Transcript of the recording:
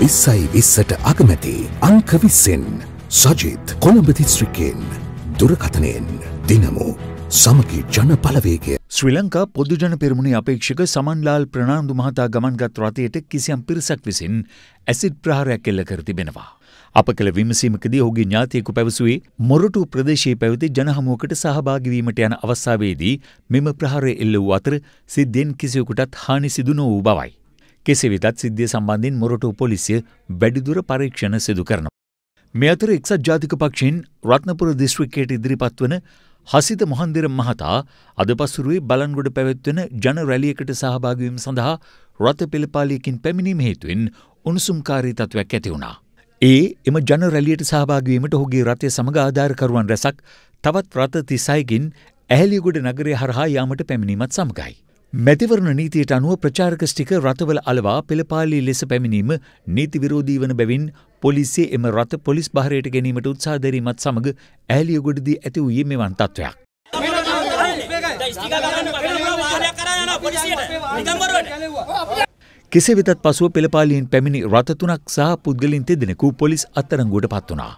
විස්සයි විස්සට අගමැති අංක විස්සෙන් සජිත් කොළඹතිස්ත්‍රිකෙන් දුරකථනයෙන් දිනමු සමකි ජන පලවේගය ශ්‍රී ලංකා පොදුජන පෙරමුණේ අපේක්ෂක සමන්ලාල් ප්‍රනාාන්දු මහතා ගමන්ගත් රථයට කිසියම් පිරිසක් විසින් ඇසිඩ් ප්‍රහාරයක් එල්ල කර තිබෙනවා. අප කළ විමසීමකදී ඔහුගේ ඥාතියෙකු පැවසුවේ මොරටු ප්‍රදේශයේ පැවති ජනහමුවකට සහභාගිවීමට යන අවස්ථාවේදී මෙම ප්‍රහාරය එල්ල වූ අතර සිද්ධෙන් කිසිවකුටත් හානි සිදු නොවූ බවයි. කෙසේ වෙතත් සිද්ධිය සම්බන්ධයෙන් මොරටු පොලිසිය වැඩිදුර පරීක්ෂණ සිදු කරනවා. මේ අතර එක්සත් ජාතික පක්ෂයෙන් රත්නපුර දිස්ත්‍රික්කයට ඉදිරිපත් වන හසිත මොහන්දිර මහතා අද පසුරුවේ බලන්ගොඩ පැවැත්වෙන ජන රැලියකට සහභාගවීම සඳහා රථ පෙළපාලියකින් පැමිණීම හේතුවෙන් උණුසුම්කාරී තත්ත්වයක් ඇති වුණා. ඒ එම ජන රැලියට සහභාගවීමට ඔහුගේ රථය සමඟ ආධාරකරුවන් රැසක් තවත් රථ තිසයකින් ඇහලියගොඩ නගරය හරහා යාමට පැමිණීමත් සමගයි. මැතිවරණ නීතියට අනුව ප්‍රචාරක ස්ටික රථවල අලවා පෙළපාලි ලෙස පැමිණීම නීති විරෝධී වන බැවින් පොලිසිය එම රථ පොලිස් භාරයට ගැනීමට උත්සා දැරීමත් සමඟ ඇලියගොඩදී ඇති වූයේ මෙවන් තත්ත්වයක්. කෙසේ වෙතත් පසුව පෙළපාලියෙන් පැමිණි රථ තුනක් සහ පුද්ගලින් තෙදෙනෙකු පොලිස් අත්තරංගුවට පත් වනා.